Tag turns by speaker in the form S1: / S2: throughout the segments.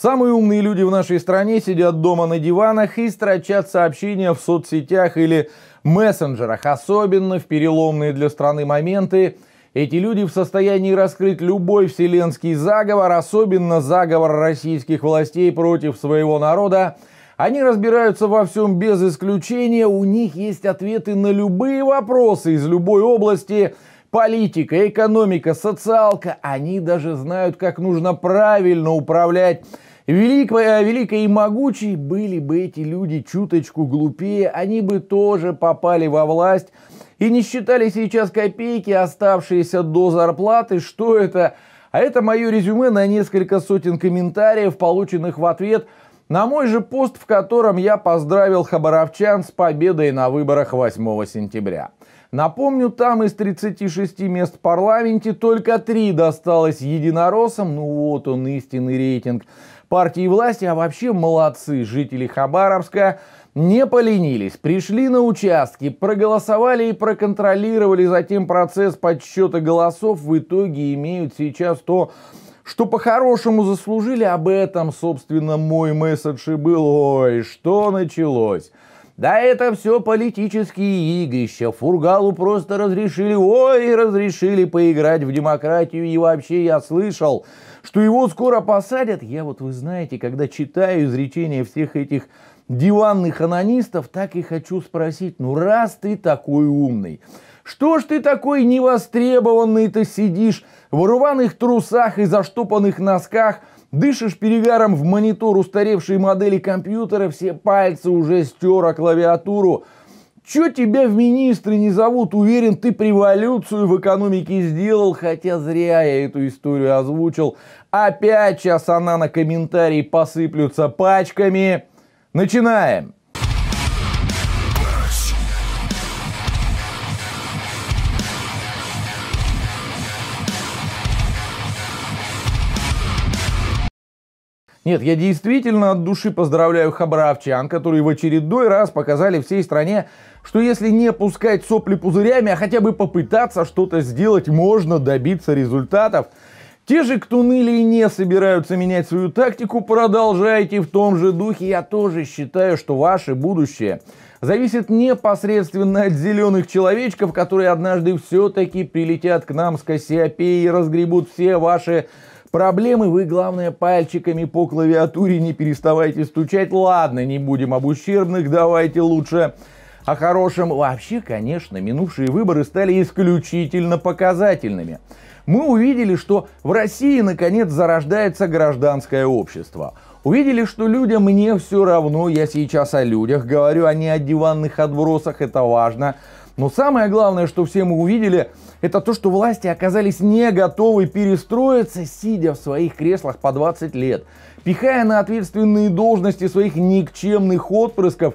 S1: Самые умные люди в нашей стране сидят дома на диванах и строчат сообщения в соцсетях или мессенджерах, особенно в переломные для страны моменты. Эти люди в состоянии раскрыть любой вселенский заговор, особенно заговор российских властей против своего народа. Они разбираются во всем без исключения, у них есть ответы на любые вопросы из любой области, политика, экономика, социалка. Они даже знают, как нужно правильно управлять Велик, э, великой и могучей были бы эти люди чуточку глупее, они бы тоже попали во власть и не считали сейчас копейки, оставшиеся до зарплаты, что это... А это мое резюме на несколько сотен комментариев, полученных в ответ на мой же пост, в котором я поздравил хабаровчан с победой на выборах 8 сентября. Напомню, там из 36 мест в парламенте только 3 досталось единороссам. Ну вот он, истинный рейтинг партии власти. А вообще молодцы жители Хабаровска. Не поленились, пришли на участки, проголосовали и проконтролировали затем процесс подсчета голосов. В итоге имеют сейчас то, что по-хорошему заслужили. Об этом, собственно, мой месседж и был. Ой, что началось. Да это все политические игрища. Фургалу просто разрешили, ой, разрешили поиграть в демократию. И вообще я слышал, что его скоро посадят. Я вот, вы знаете, когда читаю изречения всех этих диванных анонистов, так и хочу спросить, ну раз ты такой умный, что ж ты такой невостребованный-то сидишь в рваных трусах и заштопанных носках – Дышишь перегаром в монитор устаревшей модели компьютера, все пальцы уже стер клавиатуру. Чё тебя в министры не зовут? Уверен, ты преволюцию в экономике сделал, хотя зря я эту историю озвучил. Опять сейчас она на комментарии посыплются пачками. Начинаем! Нет, я действительно от души поздравляю хабаровчан, которые в очередной раз показали всей стране, что если не пускать сопли пузырями, а хотя бы попытаться что-то сделать, можно добиться результатов. Те же, кто ныли и не собираются менять свою тактику, продолжайте в том же духе. Я тоже считаю, что ваше будущее зависит непосредственно от зеленых человечков, которые однажды все-таки прилетят к нам с Кассиопеи и разгребут все ваши Проблемы вы, главное, пальчиками по клавиатуре не переставайте стучать. Ладно, не будем об ущербных, давайте лучше о хорошем. Вообще, конечно, минувшие выборы стали исключительно показательными. Мы увидели, что в России наконец зарождается гражданское общество. Увидели, что людям мне все равно, я сейчас о людях говорю, а не о диванных отбросах, это важно. Но самое главное, что все мы увидели, это то, что власти оказались не готовы перестроиться, сидя в своих креслах по 20 лет, пихая на ответственные должности своих никчемных отпрысков,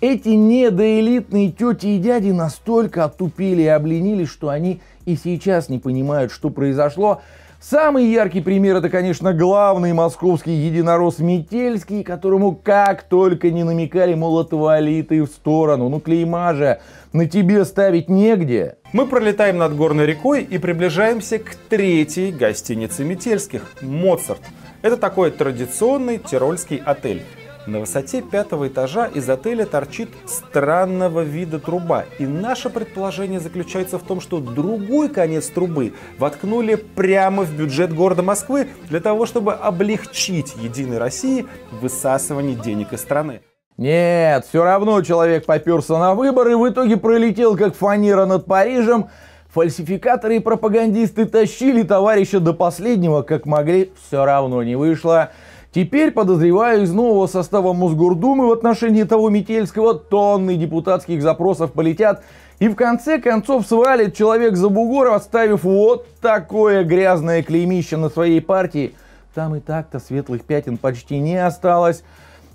S1: эти недоэлитные тети и дяди настолько отупили и обленились, что они и сейчас не понимают, что произошло, Самый яркий пример это, конечно, главный московский единорос Метельский, которому как только не намекали, мол, отвали ты в сторону, ну клейма же на тебе ставить негде. Мы пролетаем над горной рекой и приближаемся к третьей гостинице Метельских – Моцарт. Это такой традиционный тирольский отель – на высоте пятого этажа из отеля торчит странного вида труба. И наше предположение заключается в том, что другой конец трубы воткнули прямо в бюджет города Москвы для того, чтобы облегчить Единой России высасывание денег из страны. Нет, все равно человек поперся на выборы и в итоге пролетел как фанера над Парижем. Фальсификаторы и пропагандисты тащили товарища до последнего, как могли, все равно не вышло. Теперь, подозреваю, из нового состава Мосгордумы в отношении того Метельского тонны депутатских запросов полетят и в конце концов свалит человек за бугор, оставив вот такое грязное клеймище на своей партии. Там и так-то светлых пятен почти не осталось.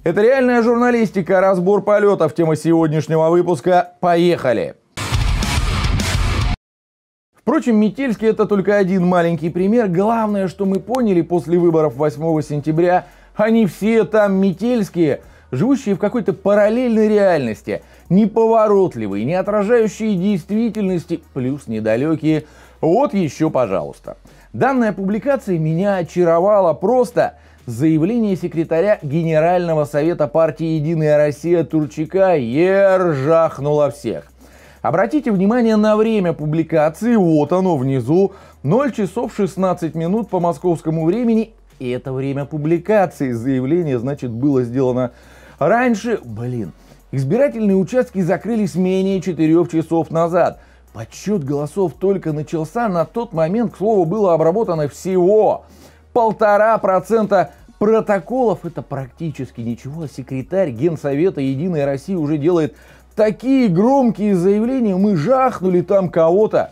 S1: Это реальная журналистика, разбор полетов, тема сегодняшнего выпуска. Поехали! Впрочем, Метельский это только один маленький пример. Главное, что мы поняли после выборов 8 сентября, они все там метельские, живущие в какой-то параллельной реальности, неповоротливые, не отражающие действительности, плюс недалекие. Вот еще, пожалуйста. Данная публикация меня очаровала просто заявление секретаря Генерального совета партии «Единая Россия» Турчака ержахнуло всех. Обратите внимание на время публикации, вот оно внизу, 0 часов 16 минут по московскому времени, и это время публикации заявления, значит, было сделано раньше. Блин, избирательные участки закрылись менее 4 часов назад. Подсчет голосов только начался, на тот момент, к слову, было обработано всего полтора процента протоколов. Это практически ничего. Секретарь Генсовета «Единой России» уже делает Такие громкие заявления мы жахнули там кого-то.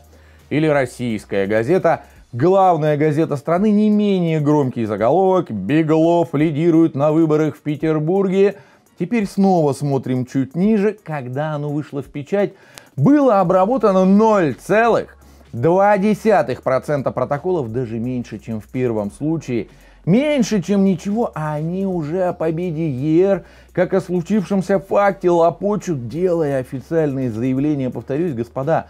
S1: Или российская газета Главная газета страны не менее громкий заголовок «Беглов лидирует на выборах в Петербурге». Теперь снова смотрим чуть ниже. Когда оно вышло в печать, было обработано 0,2% протоколов, даже меньше, чем в первом случае. Меньше, чем ничего, а они уже о победе ЕР как о случившемся факте лопочут, делая официальные заявления. Повторюсь, господа,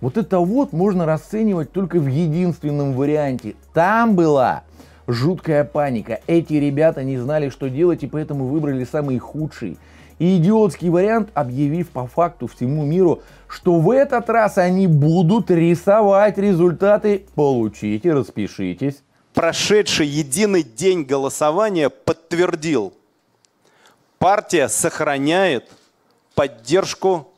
S1: вот это вот можно расценивать только в единственном варианте. Там была жуткая паника. Эти ребята не знали, что делать, и поэтому выбрали самый худший и идиотский вариант, объявив по факту всему миру, что в этот раз они будут рисовать результаты. Получите, распишитесь. Прошедший единый день голосования подтвердил партия сохраняет поддержку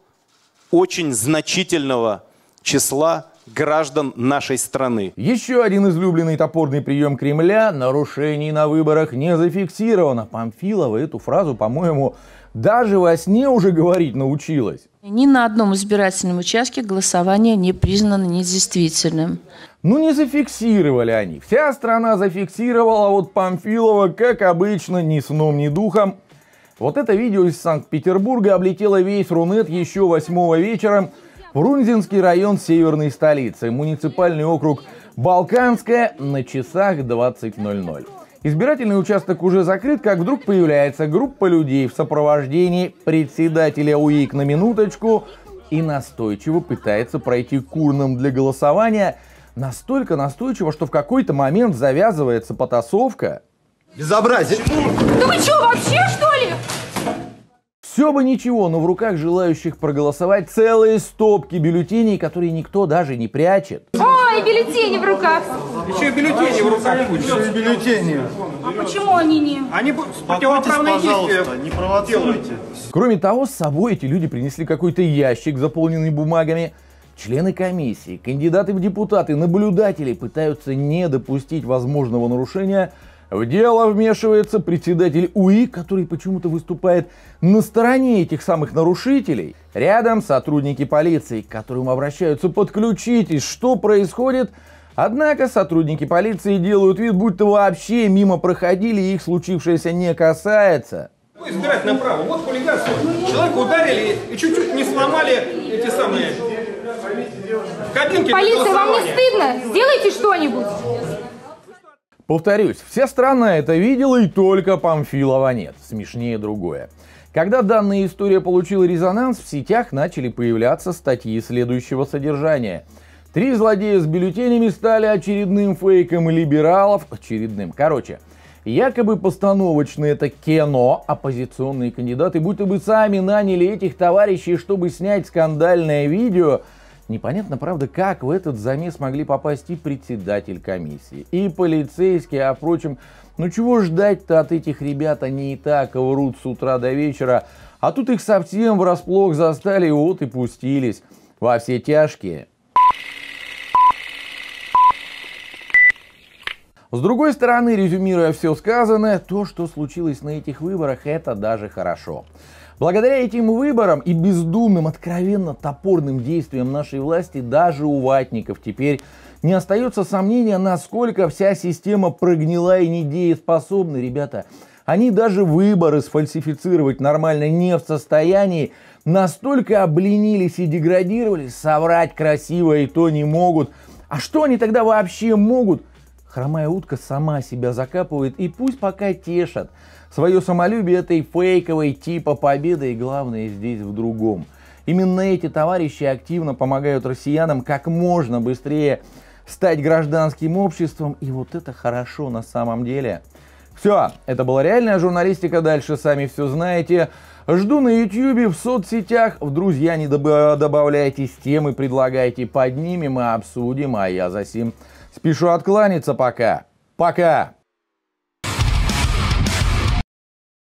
S1: очень значительного числа граждан нашей страны. Еще один излюбленный топорный прием Кремля – нарушений на выборах не зафиксировано. Памфилова эту фразу, по-моему, даже во сне уже говорить научилась. Ни на одном избирательном участке голосование не признано недействительным. Ну не зафиксировали они. Вся страна зафиксировала, а вот Памфилова, как обычно, ни сном, ни духом вот это видео из Санкт-Петербурга облетело весь Рунет еще 8 вечера. Фрунзенский район северной столицы, муниципальный округ Балканская на часах 20.00. Избирательный участок уже закрыт, как вдруг появляется группа людей в сопровождении председателя УИК на минуточку и настойчиво пытается пройти к урнам для голосования. Настолько настойчиво, что в какой-то момент завязывается потасовка. Безобразие! Да вы что, вообще что все бы ничего, но в руках желающих проголосовать целые стопки бюллетеней, которые никто даже не прячет. Ой, бюллетени в руках! Еще и бюллетени в руках. Еще и бюллетени. А почему они не... Они противоправные действия. не провоцируйте. Кроме того, с собой эти люди принесли какой-то ящик, заполненный бумагами. Члены комиссии, кандидаты в депутаты, наблюдатели пытаются не допустить возможного нарушения в дело вмешивается председатель УИ, который почему-то выступает на стороне этих самых нарушителей. Рядом сотрудники полиции, к которым обращаются «подключитесь, что происходит?», Однако сотрудники полиции делают вид, будто вообще мимо проходили и их случившееся не касается. Вы сдирать направо, вот хулиганство. Человека ударили и чуть-чуть не сломали эти самые кабинки. Полиция, вам не стыдно? Сделайте что-нибудь. Повторюсь, все страны это видела и только Памфилова нет. Смешнее другое. Когда данная история получила резонанс, в сетях начали появляться статьи следующего содержания. Три злодея с бюллетенями стали очередным фейком либералов. Очередным. Короче, Якобы постановочное это кино, оппозиционные кандидаты будто бы сами наняли этих товарищей, чтобы снять скандальное видео – Непонятно, правда, как в этот замес могли попасть и председатель комиссии, и полицейские, а впрочем, ну чего ждать-то от этих ребят, они и так врут с утра до вечера, а тут их совсем врасплох застали, вот и пустились во все тяжкие. С другой стороны, резюмируя все сказанное, то, что случилось на этих выборах, это даже хорошо. Благодаря этим выборам и бездумным, откровенно топорным действиям нашей власти даже у ватников теперь не остается сомнения, насколько вся система прогнила и недееспособна, ребята. Они даже выборы сфальсифицировать нормально не в состоянии, настолько обленились и деградировали, соврать красиво и то не могут. А что они тогда вообще могут? Хромая утка сама себя закапывает и пусть пока тешат. Свое самолюбие этой фейковой типа победы и главное здесь в другом. Именно эти товарищи активно помогают россиянам как можно быстрее стать гражданским обществом, и вот это хорошо на самом деле. Все, это была реальная журналистика, дальше сами все знаете. Жду на ютьюбе, в соцсетях, в друзья не добавляйтесь, темы предлагайте, поднимем и обсудим, а я за сим Спешу откланяться пока. Пока!